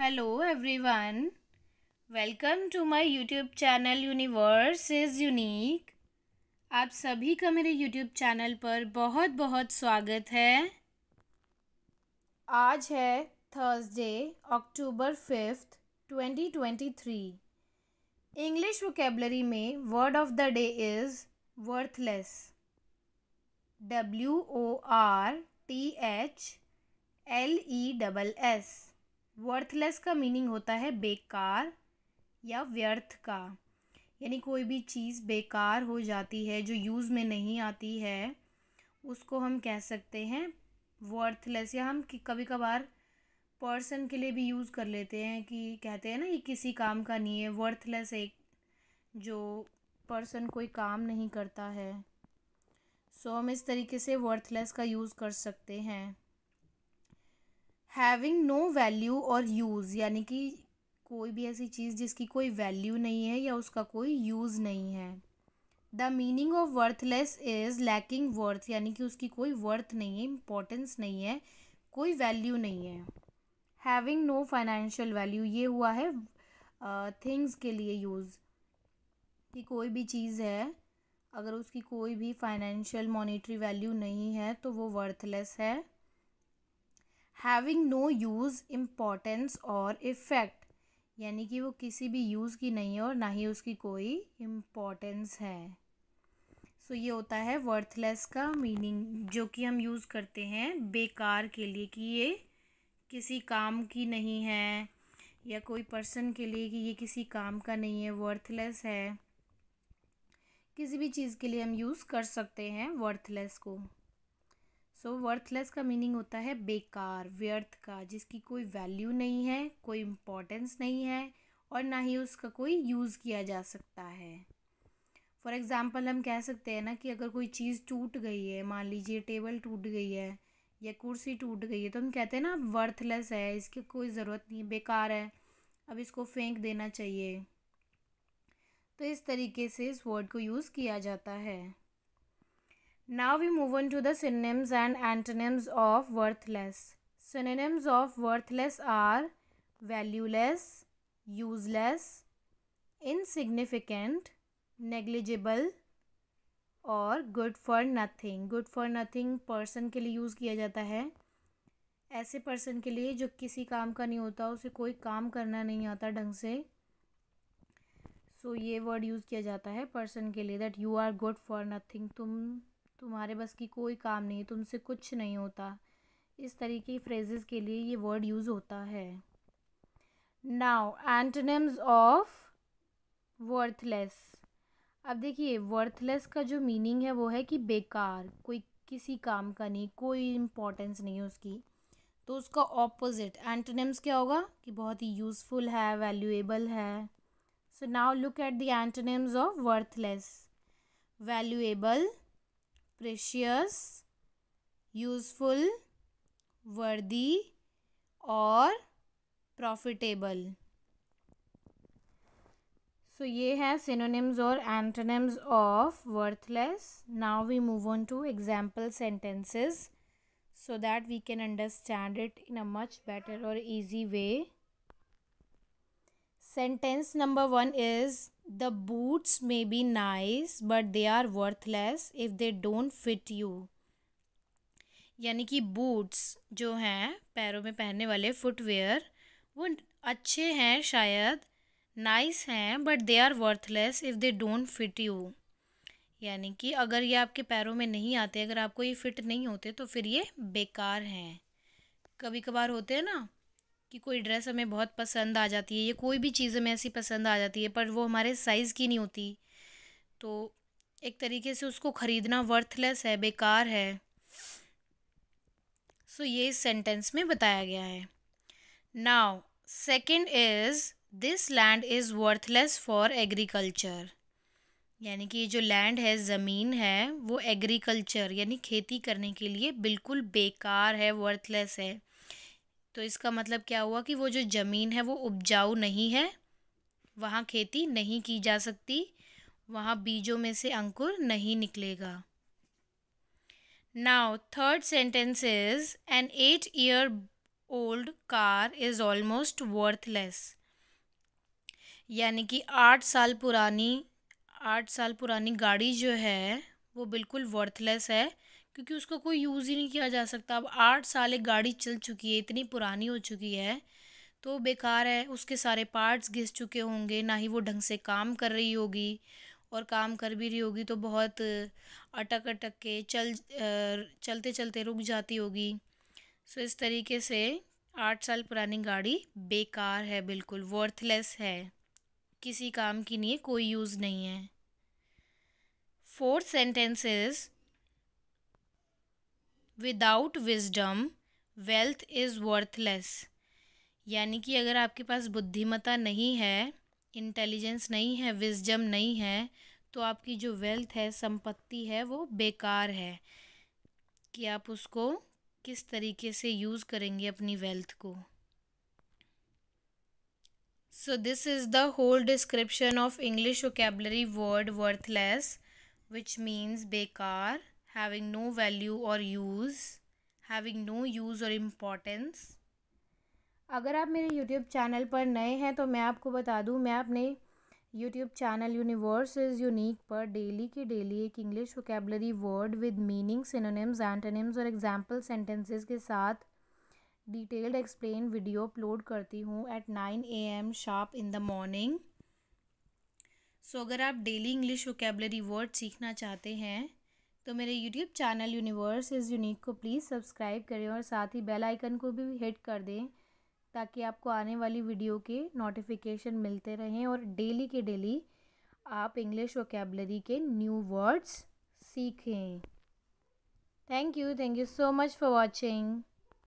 Hello everyone welcome to my YouTube channel universe is unique आप सभी का मेरे यूट्यूब चैनल पर बहुत बहुत स्वागत है आज है Thursday October fifth twenty twenty three English vocabulary में word of the day is worthless W O R T H L E double S worthless का मीनिंग होता है बेकार या व्यर्थ का यानी कोई भी चीज़ बेकार हो जाती है जो यूज़ में नहीं आती है उसको हम कह सकते हैं वर्थलेस या हम कभी कभार पर्सन के लिए भी यूज़ कर लेते हैं कि कहते हैं ना ये किसी काम का नहीं है वर्थलेस एक जो पर्सन कोई काम नहीं करता है सो so, हम इस तरीके से वर्थलेस का यूज़ कर सकते हैं हैविंग नो वैल्यू और यूज़ यानी कि कोई भी ऐसी चीज़ जिसकी कोई वैल्यू नहीं है या उसका कोई यूज़ नहीं है the meaning of worthless is lacking worth यानी कि उसकी कोई वर्थ नहीं है इम्पोर्टेंस नहीं है कोई वैल्यू नहीं है हैविंग नो फाइनेंशियल वैल्यू ये हुआ है थिंग्स uh, के लिए यूज़ कि कोई भी चीज़ है अगर उसकी कोई भी फाइनेंशियल मॉनिटरी वैल्यू नहीं है तो वो वर्थलेस है हैविंग नो यूज़ इम्पॉर्टेंस और इफ़ेक्ट यानी कि वो किसी भी यूज़ की नहीं है और ना ही उसकी कोई इम्पॉर्टेंस है सो so, ये होता है वर्थलेस का मीनिंग जो कि हम यूज़ करते हैं बेकार के लिए कि ये किसी काम की नहीं है या कोई पर्सन के लिए कि ये किसी काम का नहीं है वर्थलेस है किसी भी चीज़ के लिए हम यूज़ कर सकते हैं वर्थलेस को सो so, वर्थलेस का मीनिंग होता है बेकार व्यर्थ का जिसकी कोई वैल्यू नहीं है कोई इम्पोर्टेंस नहीं है और ना ही उसका कोई यूज़ किया जा सकता है फॉर एग्ज़ाम्पल हम कह सकते हैं ना कि अगर कोई चीज़ टूट गई है मान लीजिए टेबल टूट गई है या कुर्सी टूट गई है तो हम कहते हैं ना वर्थलेस है इसकी कोई ज़रूरत नहीं बेकार है अब इसको फेंक देना चाहिए तो इस तरीके से इस वर्ड को यूज़ किया जाता है Now we move on to the synonyms and antonyms of worthless. Synonyms of worthless are valueless, useless, insignificant, negligible और good for nothing. Good for nothing person के लिए use किया जाता है ऐसे person के लिए जो किसी काम का नहीं होता उसे कोई काम करना नहीं आता ढंग से सो so, ये वर्ड यूज़ किया जाता है पर्सन के लिए that you are good for nothing तुम तुम्हारे बस की कोई काम नहीं तुमसे कुछ नहीं होता इस तरीके की फ्रेजेस के लिए ये वर्ड यूज़ होता है नाउ एंटोनिम्स ऑफ वर्थलेस अब देखिए वर्थलेस का जो मीनिंग है वो है कि बेकार कोई किसी काम का नहीं कोई इम्पोर्टेंस नहीं है उसकी तो उसका ऑपोजिट एंटोनिम्स क्या होगा कि बहुत ही यूज़फुल है वैल्यूएबल है so now look at the antonyms of worthless valuable precious, useful, worthy or profitable. So ये है synonyms or antonyms of worthless. Now we move on to example sentences so that we can understand it in a much better or easy way. Sentence number one is the boots may be nice but they are worthless if they don't fit you यानी कि boots जो हैं पैरों में पहनने वाले footwear वो अच्छे हैं शायद नाइस हैं but they are worthless if they don't fit you यानी कि अगर ये आपके पैरों में नहीं आते अगर आपको ये फिट नहीं होते तो फिर ये बेकार हैं कभी कभार होते हैं ना कि कोई ड्रेस हमें बहुत पसंद आ जाती है या कोई भी चीज़ हमें ऐसी पसंद आ जाती है पर वो हमारे साइज़ की नहीं होती तो एक तरीके से उसको ख़रीदना वर्थलेस है बेकार है सो so, ये इस सेंटेंस में बताया गया है now second is this land is worthless for agriculture यानी कि ये जो लैंड है ज़मीन है वो एग्रीकल्चर यानी खेती करने के लिए बिल्कुल बेकार है वर्थलेस है तो इसका मतलब क्या हुआ कि वो जो ज़मीन है वो उपजाऊ नहीं है वहाँ खेती नहीं की जा सकती वहाँ बीजों में से अंकुर नहीं निकलेगा now third sentence is an eight year old car is almost worthless यानी कि आठ साल पुरानी आठ साल पुरानी गाड़ी जो है वो बिल्कुल वर्थलेस है क्योंकि उसका कोई यूज़ ही नहीं किया जा सकता अब आठ साल एक गाड़ी चल चुकी है इतनी पुरानी हो चुकी है तो बेकार है उसके सारे पार्ट्स घिस चुके होंगे ना ही वो ढंग से काम कर रही होगी और काम कर भी रही होगी तो बहुत अटक अटक के चल चलते चलते रुक जाती होगी सो इस तरीके से आठ साल पुरानी गाड़ी बेकार है बिल्कुल वर्थलेस है किसी काम की नहीं कोई यूज़ नहीं है fourth sentences without wisdom wealth is worthless यानी कि अगर आपके पास बुद्धिमता नहीं है इंटेलिजेंस नहीं है विजडम नहीं है तो आपकी जो वेल्थ है संपत्ति है वो बेकार है कि आप उसको किस तरीके से यूज़ करेंगे अपनी वेल्थ को so this is the whole description of English vocabulary word worthless which means बेकार having no value or use having no use or importance अगर आप मेरे YouTube चैनल पर नए हैं तो मैं आपको बता दूं मैं अपने YouTube channel universe is unique पर डेली की डेली एक English vocabulary word with meaning synonyms antonyms और एग्जाम्पल सेंटेंसेस के साथ डिटेल्ड एक्सप्लेन वीडियो अपलोड करती हूँ at nine A M sharp in the morning so अगर आप डेली इंग्लिश वोकेबलरी वर्ड सीखना चाहते हैं तो मेरे YouTube channel universe is unique को प्लीज़ सब्सक्राइब करें और साथ ही बेल आइकन को भी हिट कर दें ताकि आपको आने वाली वीडियो के नोटिफिकेशन मिलते रहें और डेली के डेली आप इंग्लिश वोकेबलरी के न्यू वर्ड्स सीखें thank you thank you so much for watching